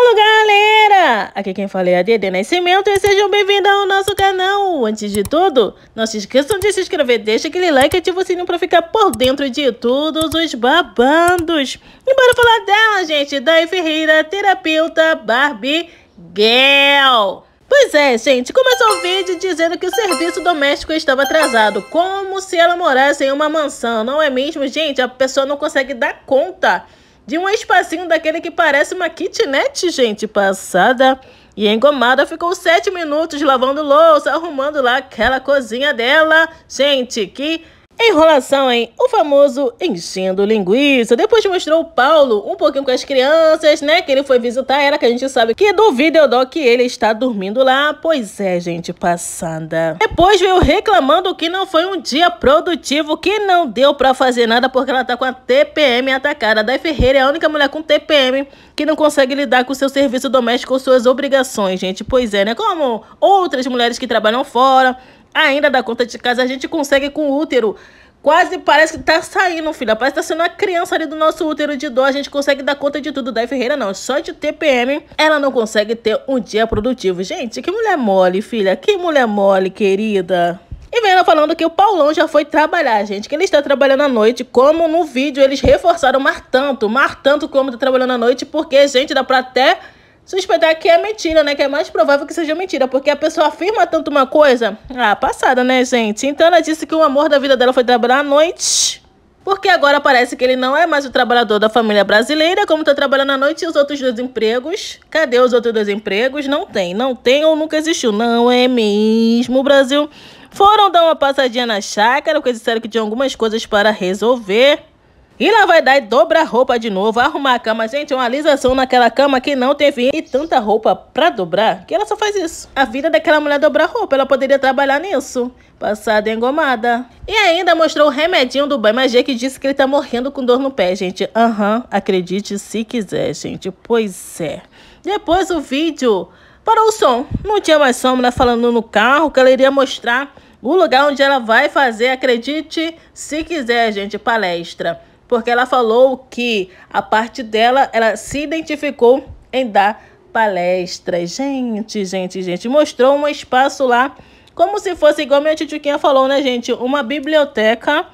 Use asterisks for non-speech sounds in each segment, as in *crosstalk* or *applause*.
Alô galera! Aqui quem fala é a Dede Nascimento e sejam bem-vindos ao nosso canal! Antes de tudo, não se esqueçam de se inscrever, deixa aquele like e ativa o sininho pra ficar por dentro de todos os babandos! E bora falar dela, gente, Dai Ferreira, terapeuta Barbie Girl! Pois é, gente, começou o vídeo dizendo que o serviço doméstico estava atrasado, como se ela morasse em uma mansão, não é mesmo, gente? A pessoa não consegue dar conta de um espacinho daquele que parece uma kitnet, gente, passada. E engomada ficou sete minutos lavando louça, arrumando lá aquela cozinha dela. Gente, que Enrolação, hein? O famoso enchendo linguiça. Depois mostrou o Paulo um pouquinho com as crianças, né? Que ele foi visitar ela, que a gente sabe que do videodoc que ele está dormindo lá. Pois é, gente, passada. Depois veio reclamando que não foi um dia produtivo, que não deu pra fazer nada porque ela tá com a TPM atacada. A Ferreira é a única mulher com TPM que não consegue lidar com o seu serviço doméstico ou suas obrigações, gente. Pois é, né? Como outras mulheres que trabalham fora, ainda dá conta de casa. A gente consegue com o útero. Quase parece que tá saindo, filha. Parece que tá sendo uma criança ali do nosso útero de dor. A gente consegue dar conta de tudo. da Ferreira não. Só de TPM, ela não consegue ter um dia produtivo. Gente, que mulher mole, filha. Que mulher mole, querida. E vem ela falando que o Paulão já foi trabalhar, gente. Que ele está trabalhando à noite. Como no vídeo eles reforçaram mar tanto. Mar tanto como tá trabalhando à noite. Porque, gente, dá pra até Suspeitar que é mentira, né? Que é mais provável que seja mentira, porque a pessoa afirma tanto uma coisa. Ah, passada, né, gente? Então ela disse que o amor da vida dela foi trabalhar à noite. Porque agora parece que ele não é mais o trabalhador da família brasileira, como tá trabalhando à noite e os outros dois empregos. Cadê os outros dois empregos? Não tem, não tem ou nunca existiu. Não é mesmo, Brasil. Foram dar uma passadinha na chácara, porque disseram que tinha algumas coisas para resolver. E lá vai dar e dobra a roupa de novo, arrumar a cama. Gente, é uma alisação naquela cama que não teve e tanta roupa pra dobrar que ela só faz isso. A vida daquela mulher dobrar roupa, ela poderia trabalhar nisso. Passada engomada. E ainda mostrou o remedinho do banho magia que disse que ele tá morrendo com dor no pé, gente. Aham, uhum, acredite se quiser, gente. Pois é. Depois o vídeo parou o som. Não tinha mais som, né? Falando no carro que ela iria mostrar o lugar onde ela vai fazer, acredite se quiser, gente, palestra porque ela falou que a parte dela, ela se identificou em dar palestras. Gente, gente, gente, mostrou um espaço lá, como se fosse igual minha titioquinha falou, né, gente? Uma biblioteca.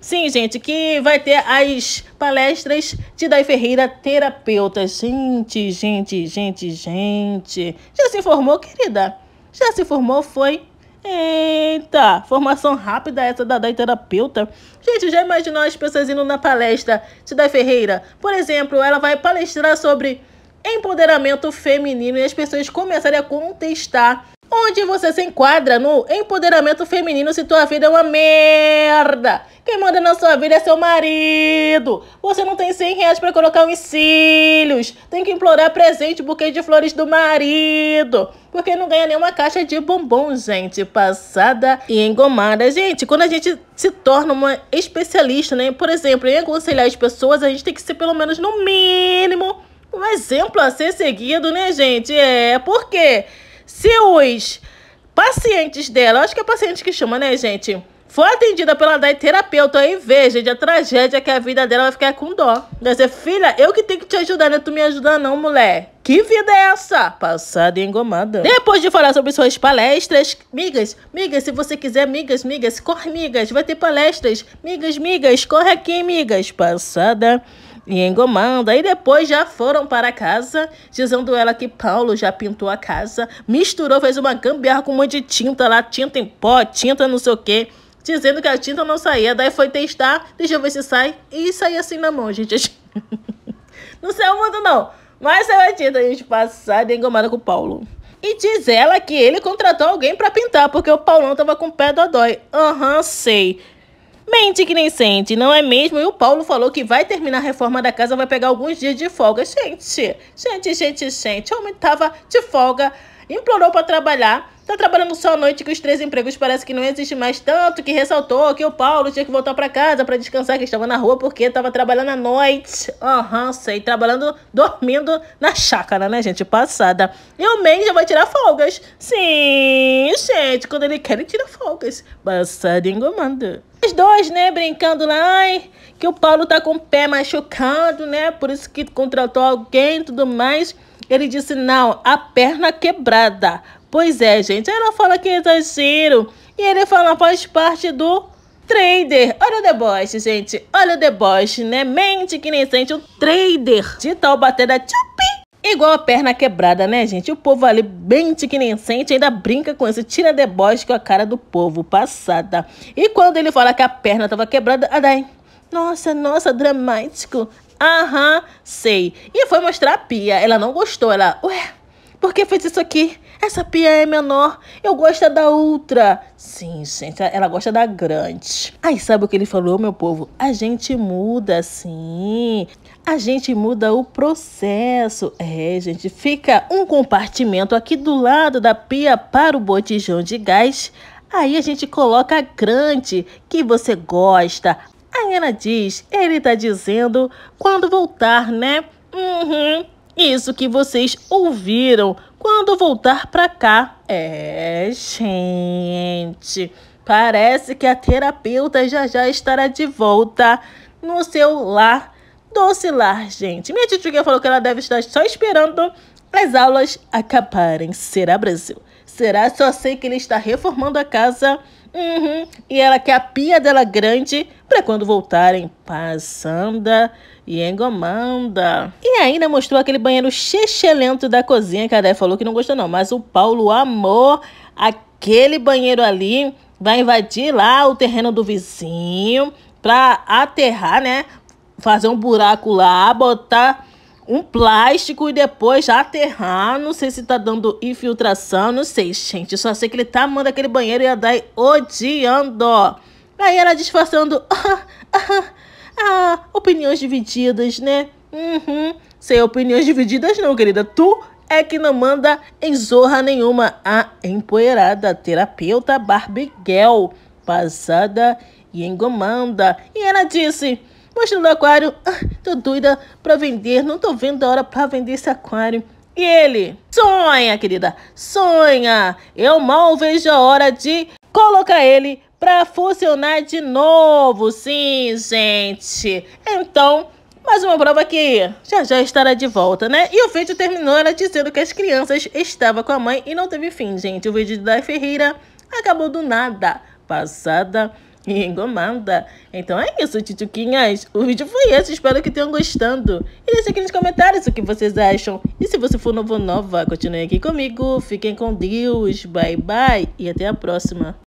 Sim, gente, que vai ter as palestras de Dai Ferreira, terapeuta. Gente, gente, gente, gente. Já se formou, querida? Já se formou, foi? Eita, formação rápida essa da DAI terapeuta. Gente, já imaginou as pessoas indo na palestra de Dai Ferreira? Por exemplo, ela vai palestrar sobre empoderamento feminino e as pessoas começarem a contestar Onde você se enquadra no empoderamento feminino se tua vida é uma merda? Quem manda na sua vida é seu marido. Você não tem 100 reais para colocar uns cílios. Tem que implorar presente, buquê de flores do marido. Porque não ganha nenhuma caixa de bombom, gente. Passada e engomada. Gente, quando a gente se torna uma especialista, né? Por exemplo, em aconselhar as pessoas, a gente tem que ser pelo menos no mínimo um exemplo a ser seguido, né, gente? É, por quê? Porque se os pacientes dela, acho que é paciente que chama, né, gente? foi atendida pela DAI terapeuta, aí veja, de a tragédia que a vida dela vai ficar com dó. Vai dizer, filha, eu que tenho que te ajudar, né? Tu me ajuda não, mulher. Que vida é essa? Passada e engomada. Depois de falar sobre suas palestras, migas, migas, se você quiser, migas, migas, corre, migas, vai ter palestras. Migas, migas, corre aqui, migas. Passada e engomando. Aí depois já foram para casa, dizendo ela que Paulo já pintou a casa, misturou, fez uma gambiarra com um monte de tinta lá, tinta em pó, tinta não sei o quê dizendo que a tinta não saía. Daí foi testar, deixa eu ver se sai. E saiu assim na mão, gente. *laughs* não saiu mundo não. Mas é a tinta, gente, passada engomada com o Paulo. E diz ela que ele contratou alguém para pintar, porque o Paulão tava com o pé dodói. Aham, uhum, sei. Mente que nem sente, não é mesmo? E o Paulo falou que vai terminar a reforma da casa, vai pegar alguns dias de folga. Gente, gente, gente, gente, o homem tava de folga, implorou para trabalhar Tá trabalhando só à noite que os três empregos parece que não existe mais tanto, que ressaltou que o Paulo tinha que voltar para casa para descansar, que estava na rua porque estava trabalhando à noite. Aham, uhum, sei, trabalhando, dormindo na chácara, né, gente? Passada. E o Mendes já vai tirar folgas. Sim, gente, quando ele quer, ele tira folgas. Passada engomando. Os dois, né, brincando lá, ai, que o Paulo tá com o pé machucado, né, por isso que contratou alguém e tudo mais. Ele disse, não, a perna quebrada. Pois é, gente. Ela fala que é exagero. E ele fala faz parte do trader. Olha o deboche, gente. Olha o deboche, né? Mente que nem sente um trader de tal da tchupi. Igual a perna quebrada, né, gente? O povo ali, mente que nem sente, ainda brinca com isso. Tira deboche com a cara do povo passada. E quando ele fala que a perna tava quebrada, a daí... Nossa, nossa, dramático. Aham, sei. E foi mostrar a pia. Ela não gostou. Ela, ué, por que fez isso aqui? Essa pia é menor. Eu gosto é da outra. Sim, gente, ela gosta da grande. Aí sabe o que ele falou, meu povo? A gente muda, sim. A gente muda o processo. É, gente, fica um compartimento aqui do lado da pia para o botijão de gás. Aí a gente coloca a grande que você gosta. A Ana diz, ele tá dizendo quando voltar, né? Uhum. Isso que vocês ouviram quando voltar para cá. É, gente. Parece que a terapeuta já já estará de volta no seu lar lar, gente. Minha titulinha falou que ela deve estar só esperando as aulas acabarem. Será Brasil? Será? Só sei que ele está reformando a casa Uhum. E ela quer a pia dela grande para quando voltarem passanda e engomanda. E ainda né, mostrou aquele banheiro chechelento da cozinha que a Dé falou que não gostou não, mas o Paulo amou aquele banheiro ali, vai invadir lá o terreno do vizinho para aterrar, né? Fazer um buraco lá, botar um plástico e depois aterrar. Não sei se tá dando infiltração, não sei, gente. Só sei que ele tá mandando aquele banheiro e a Dai odiando. Aí ela disfarçando. *laughs* Ah, ah, ah, opiniões divididas, né? Uhum. Sem opiniões divididas não, querida. Tu é que não manda em zorra nenhuma. A empoeirada terapeuta Barbie Girl, passada e engomanda. E ela disse mostrando o aquário. Ah, tô doida pra vender. Não tô vendo a hora pra vender esse aquário. E ele? Sonha, querida. Sonha. Eu mal vejo a hora de colocar ele pra funcionar de novo. Sim, gente. Então... Mais uma prova que já já estará de volta, né? E o vídeo terminou ela dizendo que as crianças estavam com a mãe e não teve fim, gente. O vídeo da Ferreira acabou do nada. Passada e engomada. Então é isso, tituquinhas. O vídeo foi esse, espero que tenham gostando. E deixe aqui nos comentários o que vocês acham. E se você for novo ou nova, continue aqui comigo. Fiquem com Deus. Bye, bye e até a próxima.